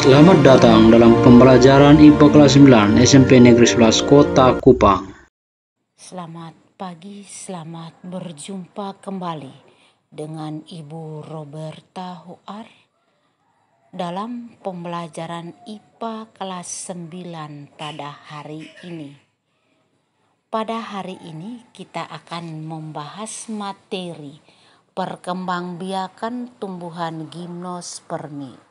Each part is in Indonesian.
Selamat datang dalam pembelajaran IPA kelas 9 SMP Negeri 11 Kota Kupang. Selamat pagi, selamat berjumpa kembali dengan Ibu Roberta Huar dalam pembelajaran IPA kelas 9 pada hari ini. Pada hari ini kita akan membahas materi perkembangbiakan tumbuhan gimnospermi.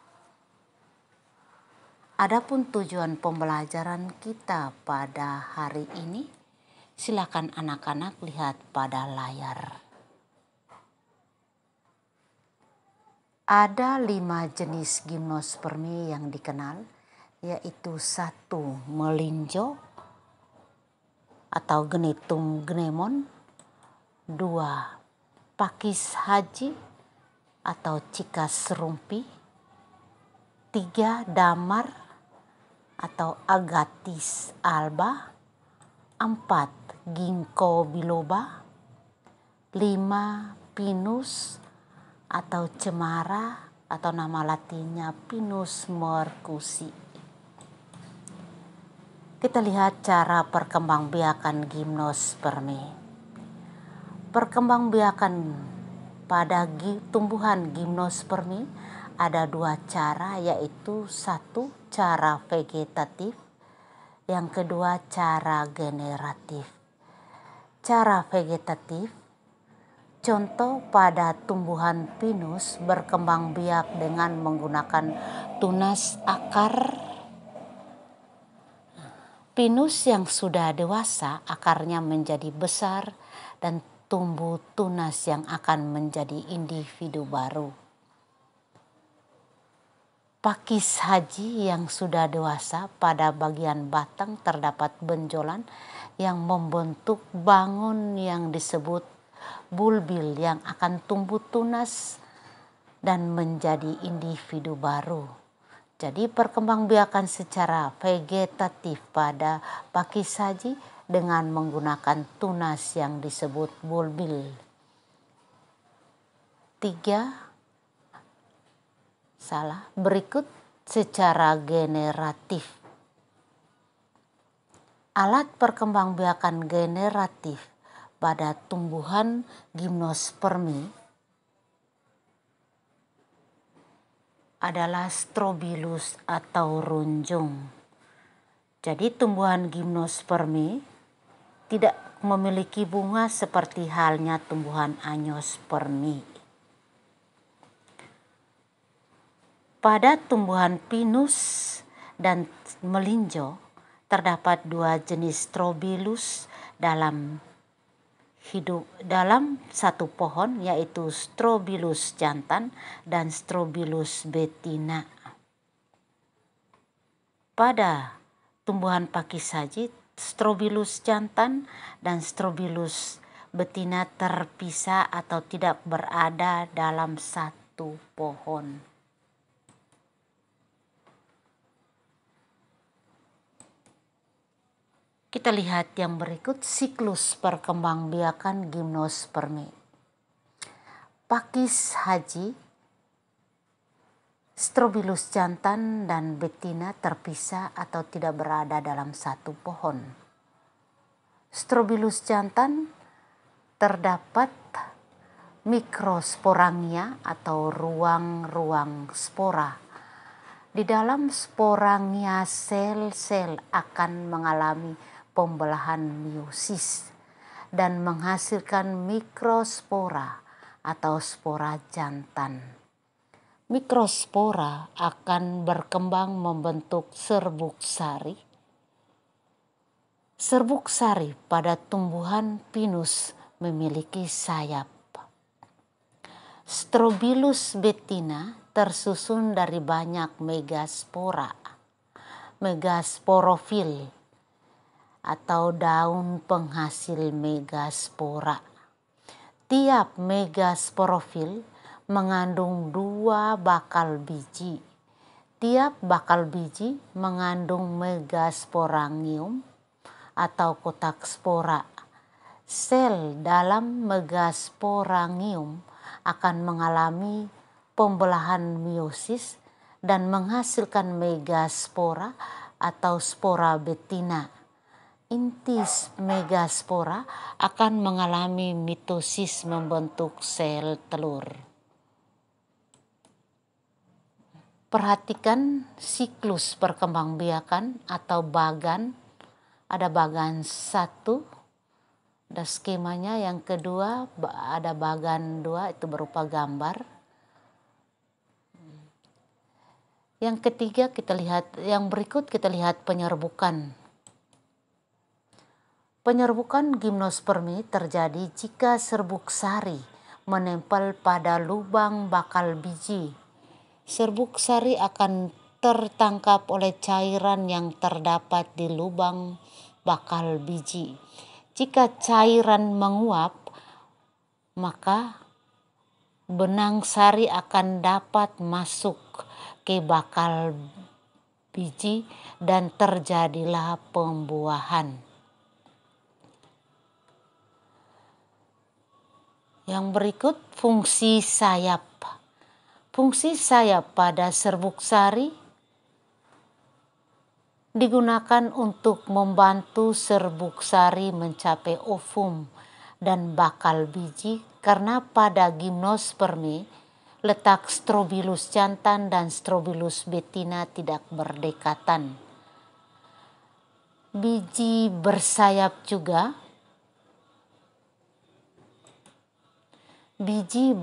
Adapun tujuan pembelajaran kita pada hari ini, silakan anak-anak lihat pada layar. Ada lima jenis gimnospermi yang dikenal, yaitu satu melinjo atau genitum gnemon, dua pakis haji atau cikas serumpi, tiga damar, atau Agatis alba, 4. Ginkgo biloba, 5. Pinus atau cemara atau nama latinnya Pinus morcusi. Kita lihat cara perkembangbiakan gimnosperme. Perkembangbiakan pada tumbuhan gimnospermi ada dua cara yaitu satu cara vegetatif, yang kedua cara generatif. Cara vegetatif Contoh pada tumbuhan pinus berkembang biak dengan menggunakan tunas akar. Pinus yang sudah dewasa akarnya menjadi besar dan tumbuh tunas yang akan menjadi individu baru. Pakis haji yang sudah dewasa pada bagian batang terdapat benjolan yang membentuk bangun yang disebut bulbil yang akan tumbuh tunas dan menjadi individu baru. Jadi perkembangbiakan secara vegetatif pada pakis haji dengan menggunakan tunas yang disebut bulbil. 3 salah. Berikut secara generatif. Alat perkembangbiakan generatif pada tumbuhan gimnospermi adalah strobilus atau runjung. Jadi tumbuhan gimnospermi tidak memiliki bunga seperti halnya tumbuhan angiospermi. Pada tumbuhan pinus dan melinjo terdapat dua jenis strobilus dalam hidup dalam satu pohon yaitu strobilus jantan dan strobilus betina. Pada tumbuhan pakisaji strobilus jantan dan strobilus betina terpisah atau tidak berada dalam satu pohon. Kita lihat yang berikut siklus perkembangbiakan gimnospermi. Pakis haji, strobilus jantan dan betina terpisah atau tidak berada dalam satu pohon. Strobilus jantan terdapat mikrosporangia atau ruang-ruang spora. Di dalam sporangia sel-sel akan mengalami pembelahan meiosis dan menghasilkan mikrospora atau spora jantan. Mikrospora akan berkembang membentuk serbuk sari. Serbuk sari pada tumbuhan pinus memiliki sayap. Strobilus betina tersusun dari banyak megaspora, megasporofil, atau daun penghasil megaspora. Tiap megasporofil mengandung dua bakal biji. Tiap bakal biji mengandung megasporangium atau kotak spora. Sel dalam megasporangium akan mengalami pembelahan meiosis dan menghasilkan megaspora atau spora betina intis megaspora akan mengalami mitosis membentuk sel telur. Perhatikan siklus perkembangbiakan atau bagan. Ada bagan satu, ada skemanya. Yang kedua ada bagan dua, itu berupa gambar. Yang ketiga kita lihat, yang berikut kita lihat penyerbukan Penyerbukan gimnospermi terjadi jika serbuk sari menempel pada lubang bakal biji. Serbuk sari akan tertangkap oleh cairan yang terdapat di lubang bakal biji. Jika cairan menguap, maka benang sari akan dapat masuk ke bakal biji dan terjadilah pembuahan. Yang berikut fungsi sayap. Fungsi sayap pada serbuk sari digunakan untuk membantu serbuk sari mencapai ovum dan bakal biji karena pada gimnospermi letak strobilus jantan dan strobilus betina tidak berdekatan. Biji bersayap juga Biji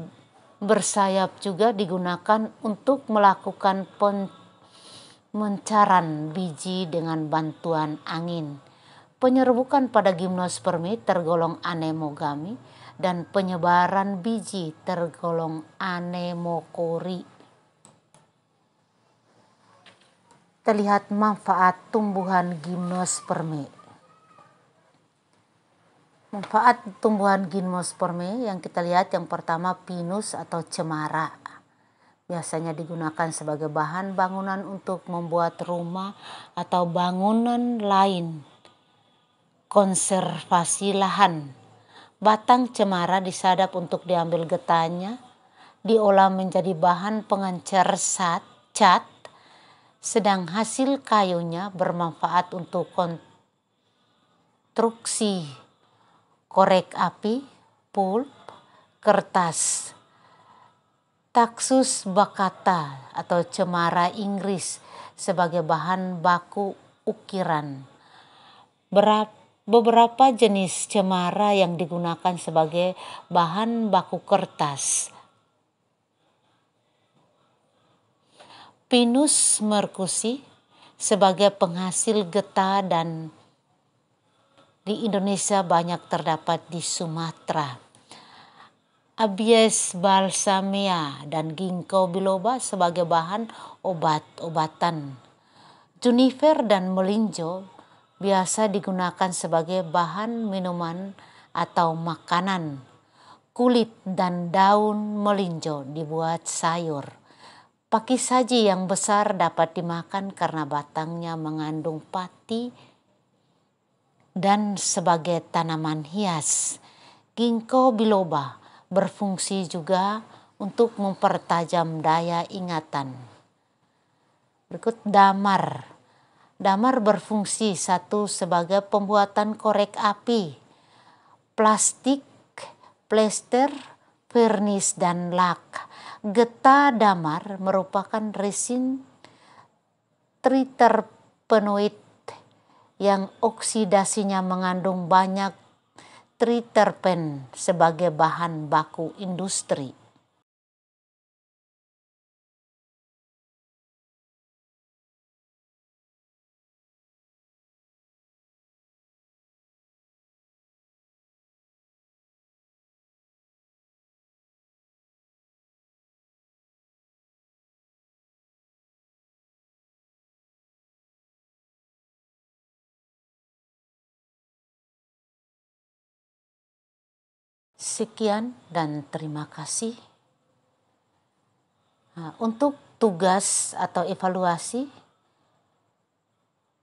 bersayap juga digunakan untuk melakukan pencaran biji dengan bantuan angin. Penyerbukan pada gimnospermi tergolong anemogami dan penyebaran biji tergolong anemokori. Terlihat manfaat tumbuhan gimnospermi. Manfaat tumbuhan gymnospermae yang kita lihat yang pertama pinus atau cemara. Biasanya digunakan sebagai bahan bangunan untuk membuat rumah atau bangunan lain. Konservasi lahan. Batang cemara disadap untuk diambil getahnya, diolah menjadi bahan pengencer sat, cat, sedang hasil kayunya bermanfaat untuk konstruksi korek api, pulp, kertas. Taksus bakata atau cemara Inggris sebagai bahan baku ukiran. beberapa jenis cemara yang digunakan sebagai bahan baku kertas. Pinus merkusi sebagai penghasil getah dan di Indonesia banyak terdapat di Sumatera. Abies balsamia dan ginkgo biloba sebagai bahan obat-obatan. Juniper dan melinjo biasa digunakan sebagai bahan minuman atau makanan. Kulit dan daun melinjo dibuat sayur. Pakis saji yang besar dapat dimakan karena batangnya mengandung pati, dan sebagai tanaman hias. Ginkgo biloba berfungsi juga untuk mempertajam daya ingatan. Berikut damar. Damar berfungsi satu sebagai pembuatan korek api, plastik, plester, vernis, dan lak. Getah damar merupakan resin triterpenoid yang oksidasinya mengandung banyak triterpen sebagai bahan baku industri. Sekian dan terima kasih. Nah, untuk tugas atau evaluasi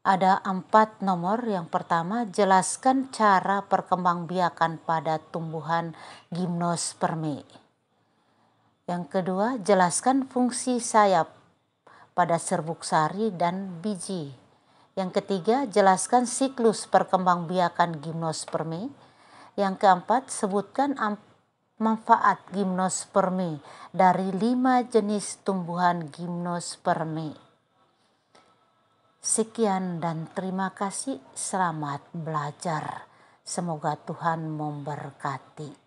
ada empat nomor. Yang pertama, jelaskan cara perkembangbiakan pada tumbuhan gimnosperme. Yang kedua, jelaskan fungsi sayap pada serbuk sari dan biji. Yang ketiga, jelaskan siklus perkembangbiakan gimnosperme. Yang keempat, sebutkan manfaat gimnospermi dari lima jenis tumbuhan gimnospermi. Sekian dan terima kasih. Selamat belajar. Semoga Tuhan memberkati.